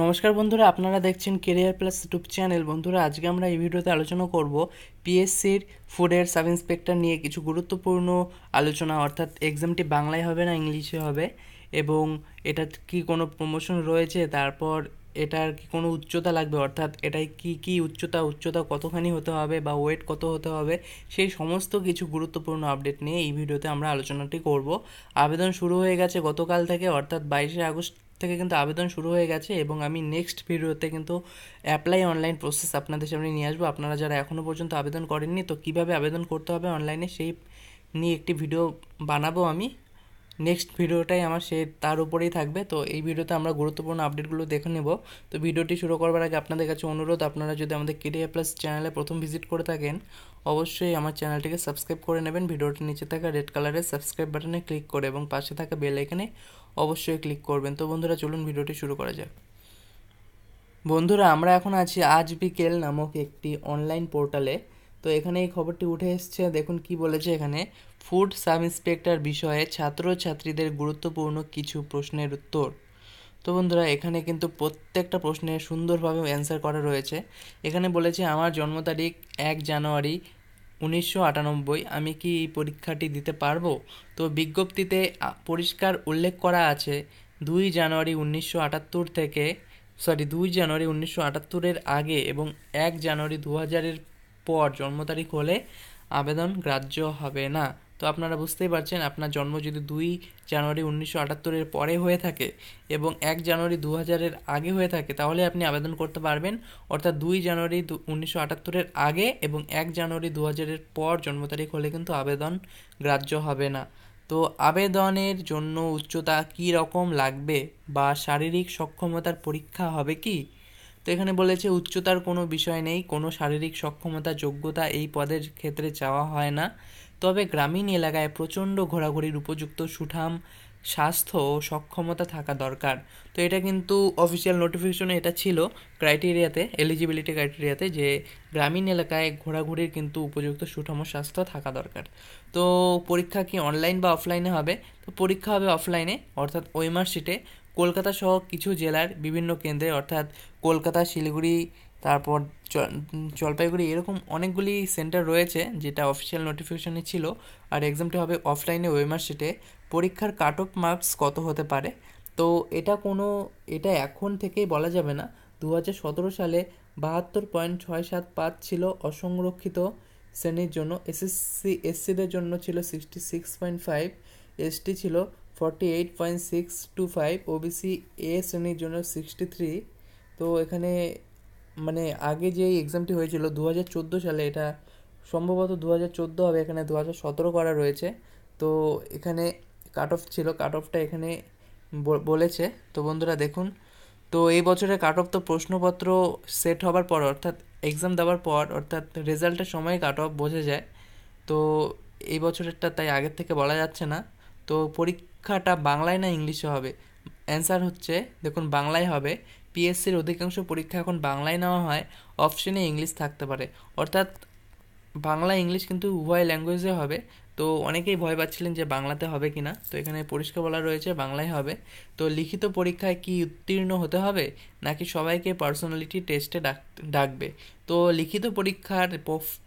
নমস্কার বন্ধুরা আপনারা দেখছেন কেরিয়ার প্লাস ইউটিউব চ্যানেল বন্ধুরা আজকে আমরা এই ভিডিওতে আলোচনা করব পিএসসির ফুডের সাব ইন্সপেক্টর নিয়ে কিছু গুরুত্বপূর্ণ আলোচনা অর্থাৎ এক্সামটি বাংলায় হবে না ইংলিশে হবে এবং এটা কি কোনো প্রমোশন রয়েছে তারপর এটার কি কোনো উচ্চতা লাগবে অর্থাৎ এটাই কি কি উচ্চতা উচ্চতা কতখানি হতে হবে বা ওয়েট কত হতে হবে সেই সমস্ত কিছু গুরুত্বপূর্ণ আপডেট নিয়ে এই ভিডিওতে আমরা আলোচনাটি করব আবেদন শুরু হয়ে গেছে গতকাল থেকে অর্থাৎ বাইশে আগস্ট থেকে কিন্তু আবেদন শুরু হয়ে গেছে এবং আমি নেক্সট ভিডিওতে কিন্তু অ্যাপ্লাই অনলাইন প্রসেস আপনাদের সামনে নিয়ে আসবো আপনারা যারা এখনও পর্যন্ত আবেদন করেননি তো কীভাবে আবেদন করতে হবে অনলাইনে সেই নিয়ে একটি ভিডিও বানাবো আমি নেক্সট ভিডিওটাই আমার সে তার উপরেই থাকবে তো এই ভিডিওতে আমরা গুরুত্বপূর্ণ আপডেটগুলো দেখে নেব তো ভিডিওটি শুরু করবার আগে আপনাদের কাছে অনুরোধ আপনারা যদি আমাদের কেডিয়া প্লাস চ্যানেলে প্রথম ভিজিট করে থাকেন অবশ্যই আমার চ্যানেলটিকে সাবস্ক্রাইব করে নেবেন ভিডিওটির নিচে থাকা রেড কালারের সাবস্ক্রাইব বাটনে ক্লিক করে এবং পাশে থাকা বেল আইকনে অবশ্যই ক্লিক করবেন তো বন্ধুরা চলুন ভিডিওটি শুরু করা যাক বন্ধুরা আমরা এখন আছি আজ বিকেল নামক একটি অনলাইন পোর্টালে তো এখানে এই খবরটি উঠে এসছে দেখুন কি বলেছে এখানে ফুড সাব ইন্সপেক্টর বিষয়ে ছাত্রছাত্রীদের গুরুত্বপূর্ণ কিছু প্রশ্নের উত্তর তো বন্ধুরা এখানে কিন্তু প্রত্যেকটা প্রশ্নের সুন্দরভাবে অ্যান্সার করা রয়েছে এখানে বলেছে আমার জন্ম তারিখ এক জানুয়ারি উনিশশো আটানব্বই আমি কি এই পরীক্ষাটি দিতে পারবো তো বিজ্ঞপ্তিতে পরিষ্কার উল্লেখ করা আছে দুই জানুয়ারি উনিশশো আটাত্তর থেকে সরি দুই জানুয়ারি উনিশশো আটাত্তরের আগে এবং এক জানুয়ারি দু হাজারের পর জন্ম তারিখ হলে আবেদন গ্রাহ্য হবে না তো আপনারা বুঝতেই পারছেন আপনার জন্ম যদি দুই জানুয়ারি উনিশশো আটাত্তরের পরে হয়ে থাকে এবং এক জানুয়ারি দু হাজারের আগে হয়ে থাকে তাহলে আপনি আবেদন করতে পারবেন অর্থাৎ দুই জানুয়ারি উনিশশো আটাত্তরের আগে এবং এক জানুয়ারি দু হাজারের পর জন্ম তারিখ হলে কিন্তু আবেদন গ্রাহ্য হবে না তো আবেদনের জন্য উচ্চতা কী রকম লাগবে বা শারীরিক সক্ষমতার পরীক্ষা হবে কি তো এখানে বলেছে উচ্চতার কোনো বিষয় নেই কোনো শারীরিক সক্ষমতা যোগ্যতা এই পদের ক্ষেত্রে চাওয়া হয় না তবে গ্রামীণ এলাকায় প্রচণ্ড ঘোরাঘুরির উপযুক্ত সুঠাম স্বাস্থ্য ও সক্ষমতা থাকা দরকার তো এটা কিন্তু অফিসিয়াল নোটিফিকেশনে এটা ছিল ক্রাইটেরিয়াতে এলিজিবিলিটি ক্রাইটেরিয়াতে যে গ্রামীণ এলাকায় ঘোরাঘুরির কিন্তু উপযুক্ত সুঠাম স্বাস্থ্য থাকা দরকার তো পরীক্ষা কি অনলাইন বা অফলাইনে হবে তো পরীক্ষা হবে অফলাইনে অর্থাৎ ওই শিটে কলকাতা সহ কিছু জেলার বিভিন্ন কেন্দ্রে অর্থাৎ কলকাতা শিলিগুড়ি তারপর জলপাইগুড়ি এরকম অনেকগুলি সেন্টার রয়েছে যেটা অফিসিয়াল নোটিফিকেশনে ছিল আর এক্সামটি হবে অফলাইনে ওয়েমার শিটে পরীক্ষার কাট অফ মার্কস কত হতে পারে তো এটা কোনো এটা এখন থেকেই বলা যাবে না দু সালে বাহাত্তর পয়েন্ট ছয় সাত পাঁচ ছিল অসংরক্ষিত শ্রেণীর জন্য এসএসসি এসসিদের জন্য ছিল sixty six point five ST ছিল forty eight point six two five OBC A শ্রেণীর জন্য সিক্সটি থ্রি তো এখানে মানে আগে যে এক্সামটি হয়েছিল দু হাজার চোদ্দো সালে এটা সম্ভবত দু হাজার চোদ্দো হবে এখানে দু হাজার সতেরো করা রয়েছে তো এখানে কাট অফ ছিল কাট অফটা এখানে বলেছে তো বন্ধুরা দেখুন তো এই বছরে কাট অফ তো প্রশ্নপত্র সেট হবার পর অর্থাৎ এক্সাম দেওয়ার পর অর্থাৎ রেজাল্টের সময় কাট অফ বোঝা যায় তো এই বছরেরটা তাই আগের থেকে বলা যাচ্ছে না তো পরীক্ষা পরীক্ষাটা বাংলায় না ইংলিশে হবে অ্যান্সার হচ্ছে দেখুন বাংলায় হবে পিএসসির অধিকাংশ পরীক্ষা এখন বাংলায় নেওয়া হয় অপশনে ইংলিশ থাকতে পারে অর্থাৎ বাংলা ইংলিশ কিন্তু উভয় ল্যাঙ্গুয়েজে হবে তো অনেকেই ভয় পাচ্ছিলেন যে বাংলাতে হবে কি না তো এখানে পরিষ্কার বলা রয়েছে বাংলায় হবে তো লিখিত পরীক্ষায় কি উত্তীর্ণ হতে হবে নাকি সবাইকে পার্সোনালিটি টেস্টে ডাক ডাকবে তো লিখিত পরীক্ষার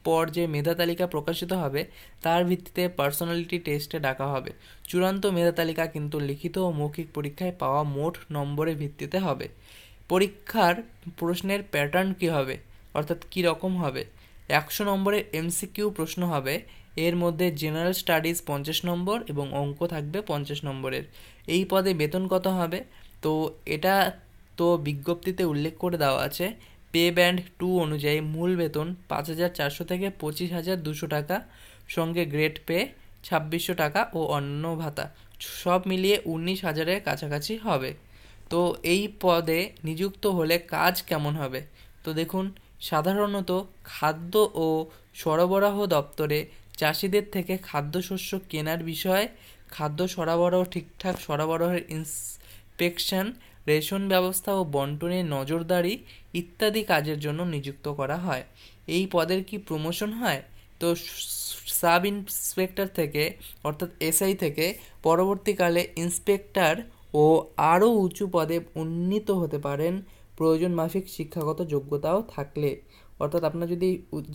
পর যে মেধা তালিকা প্রকাশিত হবে তার ভিত্তিতে পার্সোনালিটি টেস্টে ডাকা হবে চূড়ান্ত মেধা তালিকা কিন্তু লিখিত ও মৌখিক পরীক্ষায় পাওয়া মোট নম্বরের ভিত্তিতে হবে পরীক্ষার প্রশ্নের প্যাটার্ন কী হবে অর্থাৎ কী রকম হবে একশো নম্বরের এমসিকিউ প্রশ্ন হবে এর মধ্যে জেনারেল স্টাডিজ পঞ্চাশ নম্বর এবং অঙ্ক থাকবে পঞ্চাশ নম্বরের এই পদে বেতন কত হবে তো এটা তো বিজ্ঞপ্তিতে উল্লেখ করে দেওয়া আছে পে ব্যান্ড টু অনুযায়ী মূল বেতন পাঁচ হাজার চারশো থেকে পঁচিশ হাজার দুশো টাকা সঙ্গে গ্রেড পে ছাব্বিশশো টাকা ও অন্য ভাতা সব মিলিয়ে উনিশ হাজারের কাছাকাছি হবে তো এই পদে নিযুক্ত হলে কাজ কেমন হবে তো দেখুন সাধারণত খাদ্য ও সরবরাহ দপ্তরে চাষিদের থেকে খাদ্যশস্য কেনার বিষয়ে খাদ্য সরবরাহ ঠিকঠাক সরবরাহের ইন্সপেকশন রেশন ব্যবস্থা ও বন্টনের নজরদারি ইত্যাদি কাজের জন্য নিযুক্ত করা হয় এই পদের কি প্রমোশন হয় তো সাব ইন্সপেক্টর থেকে অর্থাৎ এসআই থেকে পরবর্তীকালে ইন্সপেক্টর ও আরও উঁচু পদে উন্নীত হতে পারেন প্রয়োজন মাফিক শিক্ষাগত যোগ্যতাও থাকলে অর্থাৎ আপনার যদি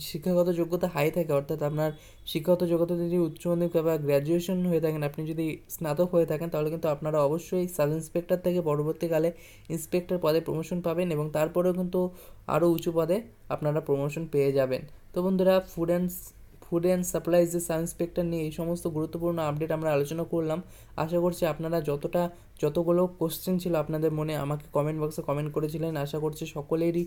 শিক্ষাগত যোগ্যতা হাই থাকে অর্থাৎ আপনার শিক্ষাগত যোগ্যতা যদি উচ্চ মাধ্যমিক বা গ্র্যাজুয়েশন হয়ে থাকেন আপনি যদি স্নাতক হয়ে থাকেন তাহলে কিন্তু আপনারা অবশ্যই সাব ইন্সপেক্টর থেকে পরবর্তীকালে ইন্সপেক্টর পদে প্রমোশন পাবেন এবং তারপরেও কিন্তু আরও উঁচু পদে আপনারা প্রমোশন পেয়ে যাবেন তো বন্ধুরা food and food and supplies sub inspector নিয়ে এই সমস্ত গুরুত্বপূর্ণ আপডেট আমরা আলোচনা করলাম আশা করছি আপনারা যতটা যতগুলো কোশ্চেন ছিল আপনাদের মনে আমাকে কমেন্ট বক্সে কমেন্ট করেছিলেন আশা করছি সকলেরই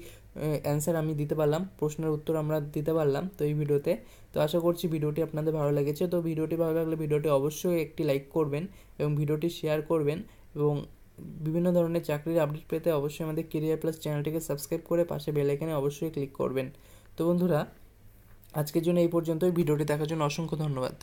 অ্যান্সার আমি দিতে পারলাম প্রশ্নের উত্তর আমরা দিতে পারলাম তো এই ভিডিওতে তো আশা করছি ভিডিওটি আপনাদের ভালো লেগেছে তো ভিডিওটি ভালো লাগলে ভিডিওটি অবশ্যই একটি লাইক করবেন এবং ভিডিওটি শেয়ার করবেন এবং বিভিন্ন ধরনের চাকরির আপডেট পেতে অবশ্যই আমাদের কেরিয়ার প্লাস চ্যানেলটিকে সাবস্ক্রাইব করে পাশে বেলাইকানে অবশ্যই ক্লিক করবেন তো বন্ধুরা আজকের জন্য এই পর্যন্তই ভিডিওটি দেখার জন্য অসংখ্য ধন্যবাদ